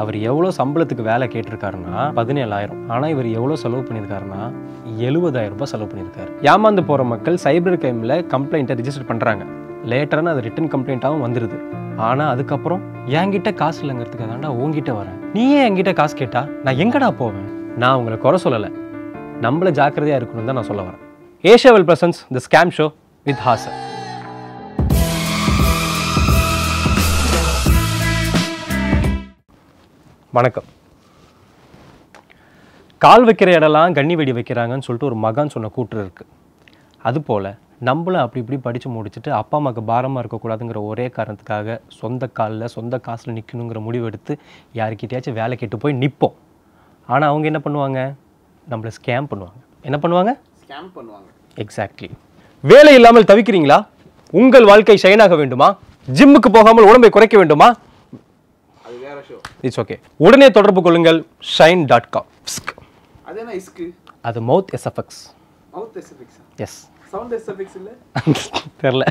அவர் எவ்வளோ சம்பளத்துக்கு வேலை கேட்டிருக்காருன்னா பதினேழாயிரம் ஆனால் இவர் எவ்வளோ செலவு பண்ணியிருக்காருன்னா எழுபதாயிரம் ரூபாய் செலவு பண்ணியிருக்காரு ஏமாந்து போகிற மக்கள் சைபர் கிரைமில் கம்ப்ளைண்ட்டை ரிஜிஸ்டர் பண்ணுறாங்க லேட்டரான அது ரிட்டன் கம்ப்ளைண்ட்டாகவும் வந்துடுது ஆனால் அதுக்கப்புறம் என்கிட்ட காசு இல்லைங்கிறதுக்கு தாண்டா உங்ககிட்ட வரேன் நீ ஏன் என்கிட்ட காசு கேட்டால் நான் எங்கடா போவேன் நான் உங்களை குறை சொல்லலை நம்மளை ஜாக்கிரதையாக இருக்கணும் தான் நான் சொல்ல வரேன் Asia well presents the scam show with Hasan வணக்கம் கால் வைக்கிற இடம்லாம் கண்ணி வெடி வைக்கிறாங்கன்னு சொல்லிட்டு ஒரு மகன் சொன்ன கூற்று இருக்குது அதுபோல் நம்மளும் அப்படி இப்படி படித்து முடிச்சுட்டு அப்பா அம்மாவுக்கு பாரமாக இருக்கக்கூடாதுங்கிற ஒரே காரணத்துக்காக சொந்த காலில் சொந்த காசில் நிற்கணுங்கிற முடிவெடுத்து யாருக்கிட்டையாச்சும் வேலை கேட்டு போய் நிற்போம் ஆனால் அவங்க என்ன பண்ணுவாங்க நம்மளை ஸ்கேம் பண்ணுவாங்க என்ன பண்ணுவாங்க ஸ்கேம் பண்ணுவாங்க எக்ஸாக்ட்லி வேலை இல்லாமல் தவிக்கிறீங்களா உங்கள் வாழ்க்கை ஷைனாக வேண்டுமா ஜிம்முக்கு போகாமல் உடம்பை குறைக்க வேண்டுமா இட்ஸ் ஓகே உடனே தொடர்பு கொள்ளுங்கள் ஷைன் டாட் காம் அது மவுத் எஸ்எஃப்எக்ஸ் எஸ் தெரில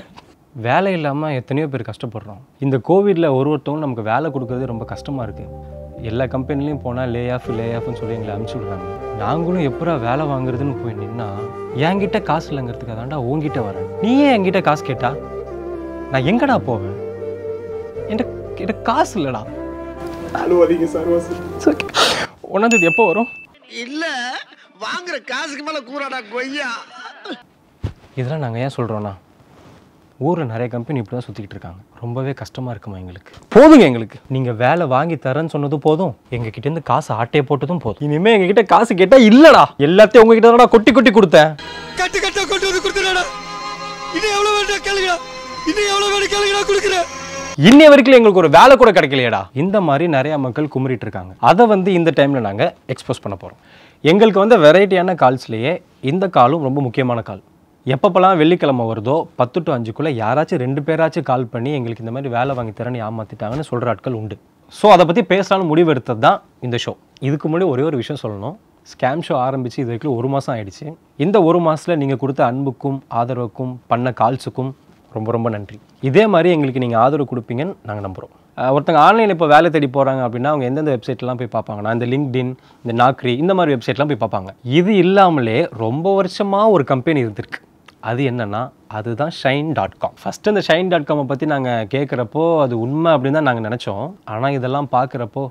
வேலை இல்லாமல் எத்தனையோ பேர் கஷ்டப்படுறோம் இந்த கோவிடில் ஒரு ஒருத்தவங்க நமக்கு வேலை கொடுக்கறது ரொம்ப கஷ்டமாக இருக்குது எல்லா கம்பெனிலையும் போனால் லே ஆஃப் லே ஆஃப்னு சொல்லி எங்களை அனுப்பிச்சி விடுறாங்க நாங்களும் எப்படா வேலை வாங்குறதுன்னு போய் நின்னா என்கிட்ட காசு இல்லைங்கிறதுக்காக தான்டா உங்ககிட்ட வரேன் நீ ஏன் என்கிட்ட காசு கேட்டா நான் எங்கடா போவேன் என்கிட்ட காசு இல்லைடா அழுவாதீங்க சார் ஒன்றாம் தேதி எப்போ வரும் இல்லை வாங்குற காசுக்கு மேலே கூறாடா கொய்யா இதெல்லாம் நாங்கள் ஏன் சொல்கிறோண்ணா ஊரில் நிறைய கம்பெனி இப்படி தான் சுற்றிக்கிட்டு இருக்காங்க ரொம்பவே கஷ்டமாக இருக்குமா எங்களுக்கு போதுங்க எங்களுக்கு நீங்கள் வேலை வாங்கி தரேன்னு சொன்னதும் போதும் எங்ககிட்டேருந்து காசு ஆட்டையை போட்டதும் போதும் இனிமேல் எங்ககிட்ட காசு கேட்டால் இல்லைடா எல்லாத்தையும் உங்ககிட்ட தானடா கொட்டி கொட்டி கொடுத்தேன் கட்டு கட்டாக கொண்டு வந்து கொடுத்துடா இது எவ்வளோ வேணும் கேளுங்கடா இது எவ்வளோ வேணும் கேளுங்கடா கொடுக்குறேன் இன்னைய வரைக்கும் எங்களுக்கு ஒரு வேலை கூட கிடைக்கலையடா இந்த மாதிரி நிறைய மக்கள் குமரிட்டு இருக்காங்க அதை வந்து இந்த டைம்ல நாங்க எக்ஸ்போஸ் பண்ண போறோம் எங்களுக்கு வந்து வெரைட்டியான கால்ஸ்லேயே இந்த காலும் ரொம்ப முக்கியமான கால் எப்பப்பெல்லாம் வெள்ளிக்கிழமை வருதோ பத்து டு அஞ்சுக்குள்ளே யாராச்சும் ரெண்டு பேராச்சும் கால் பண்ணி எங்களுக்கு இந்த மாதிரி வேலை வாங்கி தரேன்னு ஏமாத்திட்டாங்கன்னு சொல்கிற ஆட்கள் உண்டு ஸோ அதை பற்றி பேசலாம்னு முடிவு எடுத்தது தான் இந்த ஷோ இதுக்கு முன்னாடி ஒரே ஒரு விஷயம் சொல்லணும் ஸ்கேம் ஷோ ஆரம்பித்து இது வரைக்கும் ஒரு மாதம் ஆயிடுச்சு இந்த ஒரு மாதத்தில் நீங்கள் கொடுத்த அன்புக்கும் ஆதரவுக்கும் பண்ண கால்ஸுக்கும் ரொம்ப ரொம்ப நன்றி இதே மாதிரி எங்களுக்கு நீங்கள் ஆதரவு கொடுப்பீங்கன்னு நாங்கள் நம்புகிறோம் ஒருத்தங்க ஆன்லைனில் இப்போ வேலை தேடி போகிறாங்க அப்படின்னா அவங்க எந்தெந்த வெப்சைட்லாம் போய் பார்ப்பாங்கன்னா இந்த லிங்க்டின் இந்த நாக்ரி இந்த மாதிரி வெப்சைட்லாம் போய் பார்ப்பாங்க இது இல்லாமலே ரொம்ப வருஷமாக ஒரு கம்பெனி இருந்திருக்கு அது என்னென்னா அதுதான் ஷைன் டாட் காம் ஃபஸ்ட்டு இந்த ஷைன் டாட் காமை பற்றி நாங்கள் கேட்குறப்போ அது உண்மை அப்படின்னு தான் நாங்கள் நினச்சோம் ஆனால் இதெல்லாம் பார்க்குறப்போ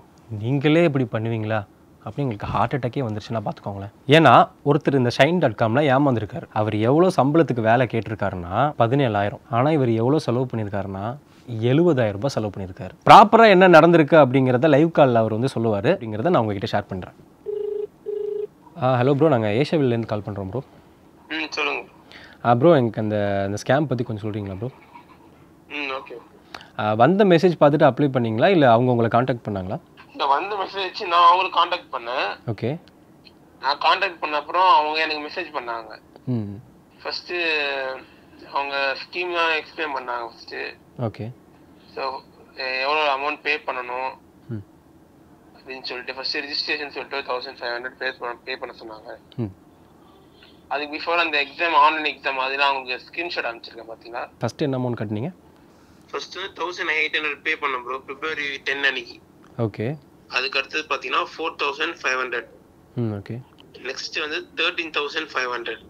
நீங்களே இப்படி பண்ணுவீங்களா அப்படின்னு எங்களுக்கு ஹார்ட் அட்டாக்கே வந்துருச்சுன்னா பார்த்துக்கோங்களேன் ஏன்னா ஒருத்தர் இந்த ஷைன் டாட் காமில் ஏமாந்துருக்கார் அவர் எவ்வளோ சம்பளத்துக்கு வேலை கேட்டிருக்காருன்னா பதினேழாயிரம் ஆனால் இவர் எவ்வளோ செலவு பண்ணியிருக்காருன்னா எழுபதாயிரம் ரூபாய் செலவு பண்ணியிருக்காரு ப்ராப்பராக என்ன நடந்திருக்கு அப்படிங்கிறத லைவ் காலில் அவர் வந்து சொல்லுவார் அப்படிங்கிறத நான் உங்ககிட்ட ஷேர் பண்ணுறேன் ஹலோ ப்ரோ நாங்கள் ஏஷியாவிலேருந்து கால் பண்ணுறோம் ப்ரோ சொல்லுங்கள் ப்ரோ எனக்கு அந்த அந்த ஸ்கேம் பற்றி கொஞ்சம் சொல்கிறீங்களா ப்ரோ ஓகே வந்த மெசேஜ் பார்த்துட்டு அப்ளை பண்ணிங்களா இல்லை அவங்க உங்களை காண்டாக்ட் பண்ணாங்களா இந்த வந்த மெசேஜ் வச்சு நான் அவங்களுக்கு காண்டாக்ட் பண்ணேன் ஓகே நான் காண்டாக்ட் பண்ண அப்புறம் அவங்க எனக்கு மெசேஜ் பண்ணாங்க ஃபர்ஸ்ட் அவங்க ஸ்கீம் எக்ஸ்பிளைன் பண்ணாங்க ஃபர்ஸ்ட் ஓகே ஸோ எவ்வளோ அமௌண்ட் பே பண்ணணும் அப்படின்னு சொல்லிட்டு ஃபர்ஸ்ட் ரிஜிஸ்ட்ரேஷன் சொல்லிட்டு தௌசண்ட் ஃபைவ் ஹண்ட்ரட் பே பண்ண பே பண்ண சொன்னாங்க அதுக்கு பிஃபோர் அந்த எக்ஸாம் ஆன்லைன் எக்ஸாம் அதெல்லாம் அவங்களுக்கு ஸ்கிரீன்ஷாட் அனுப்பிச்சிருக்கேன் பார்த்தீங்களா ஃபர்ஸ்ட் என்ன அமௌண்ட் கட்டினீங்க first thousand eight hundred pay பண்ண ப்ரோ பிப்ரவரி டென் அன்னைக்கு ஓகே அதுக்கு அடுத்து பார்த்தீங்கன்னா four thousand five hundred okay next வந்து thirteen thousand five hundred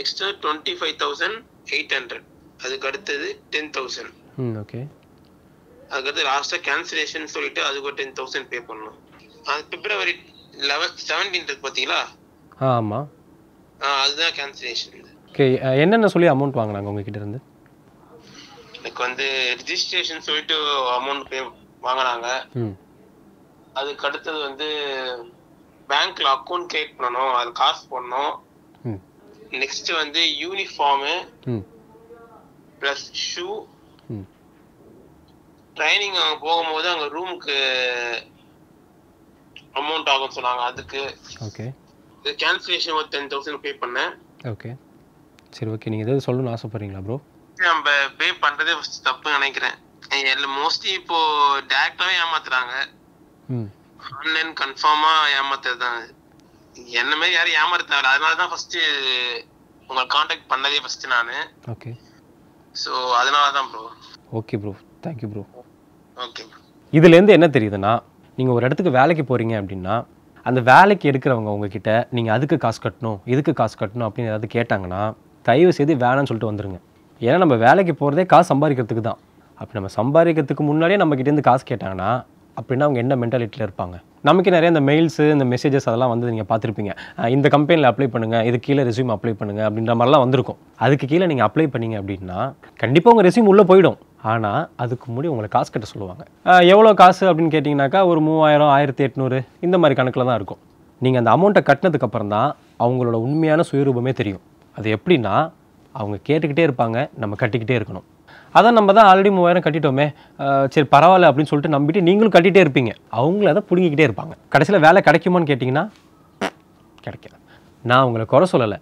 next twenty five thousand eight hundred அதுக்கு அடுத்தது டென் தௌசண்ட் ஓகே அதுக்கடுத்து லாஸ்ட்டாக கேன்சலேஷன் சொல்லிட்டு அதுக்கு ஒரு டென் தௌசண்ட் பே பண்ணணும் அது பிப்ரவரி லெவன் செவன்டீன் பாத்தீங்களா ஆ ஆமாம் ஆ அதுதான் கேன்சலேஷன் ஓகே என்னென்ன சொல்லி அமௌண்ட் வாங்கினாங்க உங்ககிட்ட இருந்து எனக்கு வந்து ரிஜிஸ்ட்ரேஷன் சொல்லிட்டு அமௌண்ட் பே வாங்கினாங்க அதுக்கு அடுத்தது வந்து பேங்க்ல அக்கௌண்ட் கிரியேட் பண்ணணும் அது காசு போடணும் நெக்ஸ்ட் வந்து யூனிஃபார்மு பிளஸ் ஷூ ட்ரைனிங் அங்கே போகும்போது அங்கே ரூமுக்கு அமௌண்ட் ஆகும் சொன்னாங்க அதுக்கு ஓகே இது கேன்சலேஷன் ஒரு டென் தௌசண்ட் பே பண்ணேன் ஓகே சரி ஓகே நீங்க ஏதாவது சொல்லணும்னு ஆசைப்படுறீங்களா ப்ரோ நம்ம பே பண்றதே தப்பு நினைக்கிறேன் மோஸ்ட்லி இப்போ டேரக்டாவே ஏமாத்துறாங்க ஆன்லைன் கன்ஃபார்மா ஏமாத்துறதுதான் என்ன மாதிரி யாரும் ஏமாறுத்தாரு அதனால தான் ஃபர்ஸ்ட் உங்களை காண்டாக்ட் பண்ணதே ஃபர்ஸ்ட் நான் ஓகே ஸோ அதனால தான் bro okay bro thank you bro okay இதுலேருந்து என்ன தெரியுதுன்னா நீங்கள் ஒரு இடத்துக்கு வேலைக்கு போகிறீங்க அப்படின்னா அந்த வேலைக்கு எடுக்கிறவங்க உங்ககிட்ட நீங்கள் அதுக்கு காசு கட்டணும் இதுக்கு காசு கட்டணும் அப்படின்னு ஏதாவது கேட்டாங்கன்னா தயவு செய்து வேணான்னு சொல்லிட்டு வந்துடுங்க ஏன்னா நம்ம வேலைக்கு போகிறதே காசு சம்பாதிக்கிறதுக்கு தான் அப்போ நம்ம சம்பாதிக்கிறதுக்கு முன்னாடியே நம்மக்கிட்டேருந்து காசு கேட்டாங்கன்னா அப்படின்னா அவங்க என்ன மென்டாலிட்டியில் இருப்பாங்க நமக்கு நிறைய இந்த மெயில்ஸு இந்த மெசேஜஸ் அதெல்லாம் வந்து நீங்கள் பார்த்துருப்பீங்க இந்த கம்பெனியில் அப்ளை பண்ணுங்கள் இது கீழே ரெசியூம் அப்ளை பண்ணுங்கள் அப்படின்ற மாதிரிலாம் வந்திருக்கும் அதுக்கு கீழே நீங்கள் அப்ளை பண்ணீங்க அப்படின்னா கண்டிப்பாக உங்கள் ரெசியூம் உள்ளே போயிடும் ஆனால் அதுக்கு முன்னாடி உங்களை காசு கட்ட சொல்லுவாங்க எவ்வளோ காசு அப்படின்னு கேட்டிங்கனாக்கா ஒரு மூவாயிரம் ஆயிரத்தி எட்நூறு இந்த மாதிரி கணக்கில் தான் இருக்கும் நீங்கள் அந்த அமௌண்ட்டை கட்டினதுக்கப்புறம் தான் அவங்களோட உண்மையான சுயரூபமே தெரியும் அது எப்படின்னா அவங்க கேட்டுக்கிட்டே இருப்பாங்க நம்ம கட்டிக்கிட்டே இருக்கணும் அதை நம்ம தான் ஆல்ரெடி மூவாயிரம் கட்டிட்டோமே சரி பரவாயில்ல அப்படின்னு சொல்லிட்டு நம்பிட்டு நீங்களும் கட்டிகிட்டே இருப்பீங்க அவங்கள அதை பிடுங்கிக்கிட்டே இருப்பாங்க கடைசியில் வேலை கிடைக்குமான்னு கேட்டிங்கன்னா கிடைக்கல நான் உங்களை குறை சொல்லலை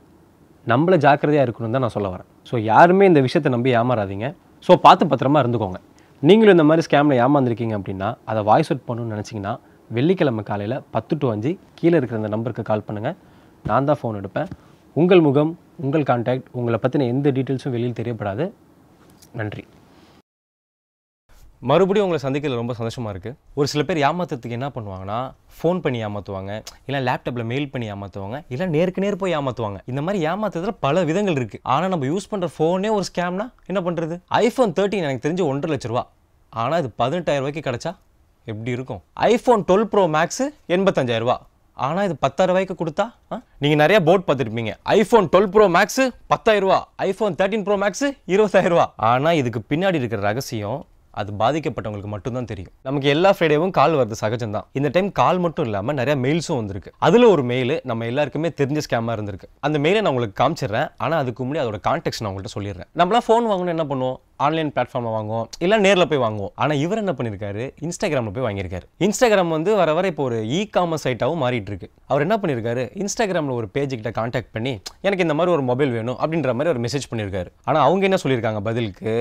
நம்மளை ஜாக்கிரதையாக இருக்கணும் தான் நான் சொல்ல வரேன் ஸோ யாருமே இந்த விஷயத்தை நம்பி ஏமாறாதீங்க ஸோ பார்த்து பத்திரமா இருந்துக்கோங்க நீங்களும் இந்த மாதிரி ஸ்கேமில் ஏமாந்துருக்கீங்க அப்படின்னா அதை வாய்ஸ் அவுட் பண்ணணும்னு நினச்சிங்கன்னா வெள்ளிக்கிழமை காலையில் பத்து டு அஞ்சு கீழே இருக்கிற அந்த நம்பருக்கு கால் பண்ணுங்கள் நான் தான் ஃபோன் எடுப்பேன் உங்கள் முகம் உங்கள் கான்டாக்ட் உங்களை பற்றின எந்த டீட்டெயில்ஸும் வெளியில் தெரியப்படாது நன்றி மறுபடியும் உங்களை சந்திக்கிறது ரொம்ப சந்தோஷமாக இருக்குது ஒரு சில பேர் ஏமாற்றுறதுக்கு என்ன பண்ணுவாங்கன்னா ஃபோன் பண்ணி ஏமாற்றுவாங்க இல்லை லேப்டாப்பில் மெயில் பண்ணி ஏமாற்றுவாங்க இல்லை நேருக்கு நேர் போய் ஏமாற்றுவாங்க இந்த மாதிரி ஏமாத்துறதுல பல விதங்கள் இருக்குது ஆனால் நம்ம யூஸ் பண்ணுற ஃபோனே ஒரு ஸ்கேம்னா என்ன பண்ணுறது ஐஃபோன் தேர்ட்டின் எனக்கு தெரிஞ்சு ஒன்றரை லட்ச ரூபா ஆனால் இது பதினெட்டாயிரம் ரூபாய்க்கு கிடச்சா எப்படி இருக்கும் ஐஃபோன் டுவெல் ப்ரோ மேக்ஸு எண்பத்தஞ்சாயிரரூபா ஆனால் இது பத்தாயிரம் ரூபாய்க்கு கொடுத்தா நீங்கள் நிறைய போட் பார்த்துருப்பீங்க ஐஃபோன் டுவெல் ப்ரோ மேக்ஸு ரூபா ஐஃபோன் தேர்ட்டின் ப்ரோ மேக்ஸு ரூபா ஆனால் இதுக்கு பின்னாடி இருக்கிற ரகசியம் அது பாதிக்கப்பட்டவங்களுக்கு மட்டும்தான் தெரியும் நமக்கு எல்லா ஃப்ரைடேவும் கால் வருது சகஜம் தான் இந்த டைம் கால் மட்டும் இல்லாமல் நிறைய மெயில்ஸும் வந்திருக்கு அதில் ஒரு மெயில் நம்ம எல்லாருக்குமே தெரிஞ்ச ஸ்கேமாக இருந்திருக்கு அந்த மெயிலை நான் உங்களுக்கு காமிச்சிடுறேன் ஆனால் அதுக்கு முன்னாடி அதோட கான்டெக்ட் நான் உங்கள்கிட்ட சொல்லிடுறேன் நம்மளாம் ஃபோன் வாங்கணும் என்ன பண்ணுவோம் ஆன்லைன் பிளாட்ஃபார்மில் வாங்குவோம் இல்லை நேரில் போய் வாங்குவோம் ஆனால் இவர் என்ன பண்ணியிருக்காரு இன்ஸ்டாகிராமில் போய் வாங்கியிருக்காரு இன்ஸ்டாகிராம் வந்து வர வர இப்போ ஒரு இ காமர்ஸ் சைட்டாகவும் மாறிட்டு இருக்கு அவர் என்ன பண்ணியிருக்காரு இன்ஸ்டாகிராமில் ஒரு பேஜுக்கிட்ட காண்டாக்ட் பண்ணி எனக்கு இந்த மாதிரி ஒரு மொபைல் வேணும் அப்படின்ற மாதிரி ஒரு மெசேஜ் பண்ணியிருக்காரு ஆனால் அவங்க என்ன சொல்லியிருக்காங்க பதிலுக்கு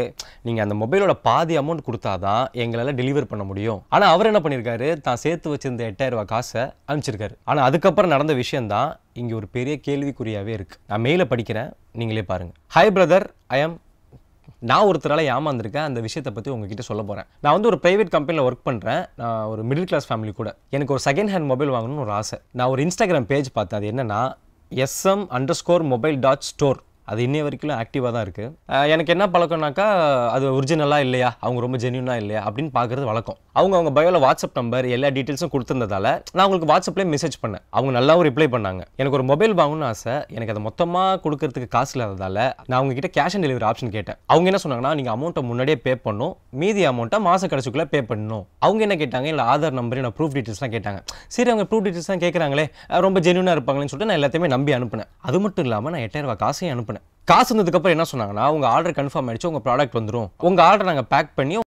நீங்கள் அந்த மொபைலோட பாதி அமௌண்ட் கொடுத்தா தான் எங்களால் டெலிவர் பண்ண முடியும் ஆனால் அவர் என்ன பண்ணியிருக்காரு தான் சேர்த்து வச்சிருந்த எட்டாயிரம் ரூபாய் காசை அனுப்பிச்சிருக்காரு ஆனால் அதுக்கப்புறம் நடந்த விஷயம் தான் இங்கே ஒரு பெரிய கேள்விக்குறியாகவே இருக்குது நான் மெயிலை படிக்கிறேன் நீங்களே பாருங்கள் ஹாய் பிரதர் ஐ ஆம் நான் ஒருத்தரால் ஏமாந்துருக்கேன் அந்த விஷயத்தை பற்றி உங்ககிட்ட சொல்ல போகிறேன் நான் வந்து ஒரு ப்ரைவேட் கம்பெனியில் ஒர்க் பண்ணுறேன் நான் ஒரு மிடில் கிளாஸ் ஃபேமிலி கூட எனக்கு ஒரு செகண்ட் ஹேண்ட் மொபைல் வாங்கணும்னு ஒரு ஆசை நான் ஒரு இன்ஸ்டாகிராம் பேஜ் பார்த்தேன் அது என்னென்னா SM underscore mobile dot store அது இன்னைய வரைக்கும் ஆக்டிவாக தான் இருக்குது எனக்கு என்ன பழக்கம்னாக்கா அது ஒரிஜினலாக இல்லையா அவங்க ரொம்ப ஜென்யூனாக இல்லையா அப்படின்னு பார்க்குறது வழக்கம் அவங்க அவங்க பயோவில் வாட்ஸ்அப் நம்பர் எல்லா டீட்டெயில்ஸும் கொடுத்துருந்ததால நான் அவங்களுக்கு வாட்ஸ்அப்லேயே மெசேஜ் பண்ணேன் அவங்க நல்லாவும் ரிப்ளை பண்ணாங்க எனக்கு ஒரு மொபைல் வாங்கணும்னு ஆசை எனக்கு அதை மொத்தமாக கொடுக்கறதுக்கு காசு இல்லாததால் நான் அவங்ககிட்ட கேஷ் ஆன் டெலிவரி ஆப்ஷன் கேட்டேன் அவங்க என்ன சொன்னாங்கன்னா நீங்கள் அமௌண்ட்டை முன்னாடியே பே பண்ணும் மீதி அமௌண்ட்டை மாதம் கடைசிக்குள்ளே பே பண்ணணும் அவங்க என்ன கேட்டாங்க இல்லை ஆதார் நம்பர் நான் ப்ரூஃப் டீட்டெயில்ஸ்லாம் கேட்டாங்க சரி அவங்க ப்ரூஃப் டீட்டெயில்ஸ் தான் கேட்குறாங்களே ரொம்ப ஜென்யூனாக இருப்பாங்களேன்னு சொல்லிட்டு நான் எல்லாத்தையுமே நம்பி அனுப்பினேன் அது மட்டும் இல்லாமல் நான் ரூபா காசையும் அனுப்பினேன் காசு வந்ததுக்கப்புறம் என்ன சொன்னாங்கன்னா உங்கள் ஆர்டர் கன்ஃபார்ம் ஆயிடுச்சு உங்கள் ப்ராடக்ட் வந்துடும் உங்கள் ஆர்டர் நாங்கள் பேக் பண்ணி